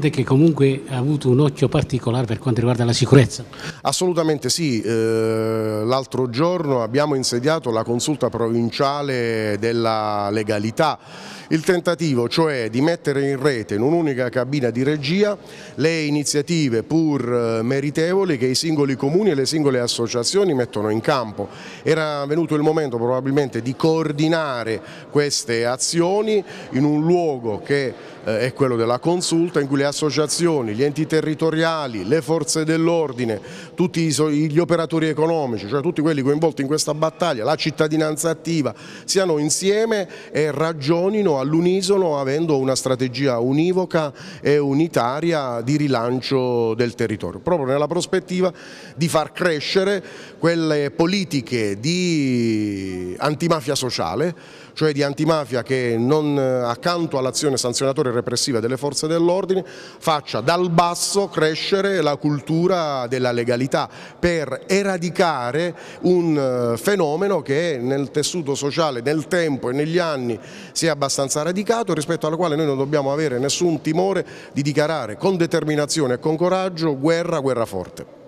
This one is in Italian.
Presidente che comunque ha avuto un occhio particolare per quanto riguarda la sicurezza. Assolutamente sì, eh, l'altro giorno abbiamo insediato la consulta provinciale della legalità il tentativo cioè di mettere in rete in un'unica cabina di regia le iniziative pur eh, meritevoli che i singoli comuni e le singole associazioni mettono in campo. Era venuto il momento probabilmente di coordinare queste azioni in un luogo che eh, è quello della consulta in cui le associazioni, gli enti territoriali, le forze dell'ordine, tutti gli operatori economici, cioè tutti quelli coinvolti in questa battaglia, la cittadinanza attiva, siano insieme e ragionino all'unisono avendo una strategia univoca e unitaria di rilancio del territorio, proprio nella prospettiva di far crescere quelle politiche di antimafia sociale, cioè di antimafia che non, eh, accanto all'azione sanzionatoria e repressiva delle forze dell'ordine faccia dal basso crescere la cultura della legalità per eradicare un eh, fenomeno che nel tessuto sociale nel tempo e negli anni si è abbastanza maggioranza ha radicato rispetto alla quale noi non dobbiamo avere nessun timore di dichiarare con determinazione e con coraggio guerra, guerra forte.